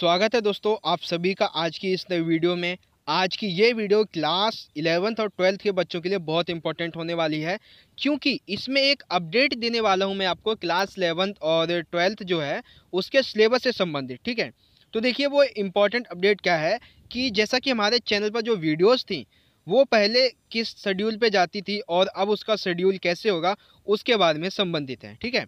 स्वागत है दोस्तों आप सभी का आज की इस नई वीडियो में आज की ये वीडियो क्लास इलेवंथ और ट्वेल्थ के बच्चों के लिए बहुत इंपॉर्टेंट होने वाली है क्योंकि इसमें एक अपडेट देने वाला हूँ मैं आपको क्लास इलेवंथ और ट्वेल्थ जो है उसके सिलेबस से संबंधित ठीक है तो देखिए वो इम्पॉर्टेंट अपडेट क्या है कि जैसा कि हमारे चैनल पर जो वीडियोज़ थी वो पहले किस शेड्यूल पर जाती थी और अब उसका शेड्यूल कैसे होगा उसके बारे में संबंधित है ठीक है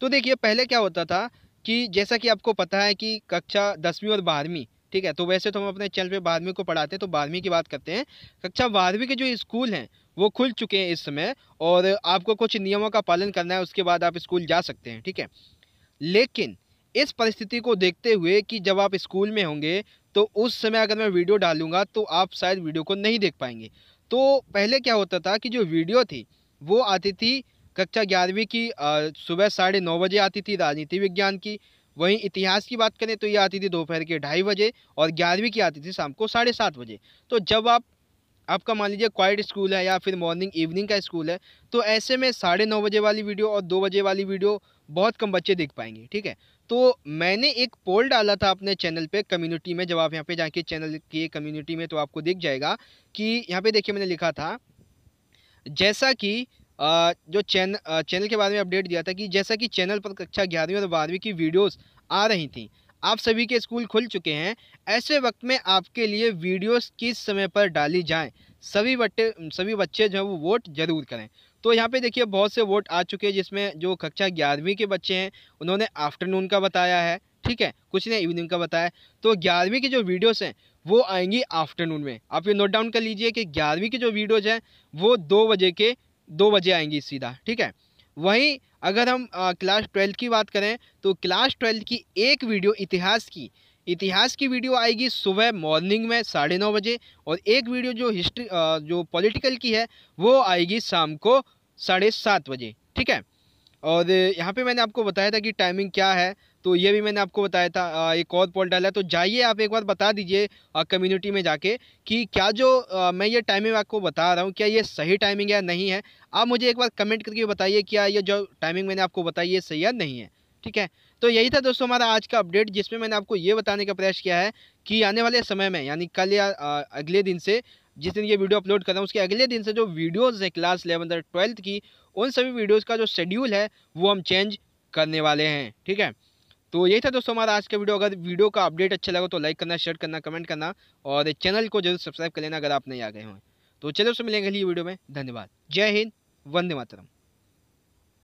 तो देखिए पहले क्या होता था कि जैसा कि आपको पता है कि कक्षा दसवीं और बारहवीं ठीक है तो वैसे तो हम अपने चैनल पे बारहवीं को पढ़ाते हैं तो बारहवीं की बात करते हैं कक्षा बारहवीं के जो स्कूल हैं वो खुल चुके हैं इस समय और आपको कुछ नियमों का पालन करना है उसके बाद आप स्कूल जा सकते हैं ठीक है लेकिन इस परिस्थिति को देखते हुए कि जब आप स्कूल में होंगे तो उस समय अगर मैं वीडियो डालूंगा तो आप शायद वीडियो को नहीं देख पाएंगे तो पहले क्या होता था कि जो वीडियो थी वो आती थी कक्षा ग्यारहवीं की सुबह साढ़े नौ बजे आती थी राजनीति विज्ञान की वहीं इतिहास की बात करें तो ये आती थी दोपहर के ढाई बजे और ग्यारहवीं की आती थी शाम को साढ़े सात बजे तो जब आप आपका मान लीजिए क्वाइट स्कूल है या फिर मॉर्निंग इवनिंग का स्कूल है तो ऐसे में साढ़े नौ बजे वाली वीडियो और दो बजे वाली वीडियो बहुत कम बच्चे देख पाएंगे ठीक है तो मैंने एक पोल डाला था अपने चैनल पे कम्युनिटी में जब आप यहाँ पे जाके चैनल की कम्युनिटी में तो आपको दिख जाएगा कि यहाँ पे देखिए मैंने लिखा था जैसा कि जो चैन चैनल के बारे में अपडेट दिया था कि जैसा कि चैनल पर कक्षा ग्यारहवीं और बारहवीं की वीडियोस आ रही थी आप सभी के स्कूल खुल चुके हैं ऐसे वक्त में आपके लिए वीडियोस किस समय पर डाली जाएं सभी बट्टे सभी बच्चे जो है वो वोट जरूर करें तो यहाँ पे देखिए बहुत से वोट आ चुके हैं जिसमें जो कक्षा ग्यारहवीं के बच्चे हैं उन्होंने आफ्टरनून का बताया है ठीक है कुछ ने इवनिंग का बताया तो ग्यारहवीं की जो वीडियोस हैं वो आएंगी आफ्टरनून में आप ये नोट डाउन कर लीजिए कि ग्यारहवीं की जो वीडियोज़ हैं वो दो बजे के दो बजे आएंगी सीधा ठीक है वहीं अगर हम आ, क्लास ट्वेल्थ की बात करें तो क्लास ट्वेल्थ की एक वीडियो इतिहास की इतिहास की वीडियो आएगी सुबह मॉर्निंग में साढ़े नौ बजे और एक वीडियो जो हिस्ट्री जो पॉलिटिकल की है वो आएगी शाम को साढ़े सात बजे ठीक है और यहाँ पे मैंने आपको बताया था कि टाइमिंग क्या है तो ये भी मैंने आपको बताया था एक और डाला है तो जाइए आप एक बार बता दीजिए कम्युनिटी में जाके कि क्या जो आ, मैं ये टाइमिंग आपको बता रहा हूँ क्या ये सही टाइमिंग है नहीं है आप मुझे एक बार कमेंट करके बताइए क्या ये जो टाइमिंग मैंने आपको बताई ये सही है नहीं है ठीक है तो यही था दोस्तों हमारा आज का अपडेट जिसमें मैंने आपको ये बताने का प्रयास किया है कि आने वाले समय में यानी कल या अगले दिन से जिस दिन ये वीडियो अपलोड कर रहा हूँ उसके अगले दिन से जो वीडियोज़ हैं क्लास इलेवन और ट्वेल्थ की उन सभी वीडियोज़ का जो शेड्यूल है वो हम चेंज करने वाले हैं ठीक है तो यही था दोस्तों हमारा आज का वीडियो अगर वीडियो का अपडेट अच्छा लगा तो लाइक करना शेयर करना कमेंट करना और चैनल को जरूर सब्सक्राइब कर लेना अगर आप नहीं आ गए हों तो चलो उससे मिलेंगे अगली वीडियो में धन्यवाद जय हिंद वंदे मातरम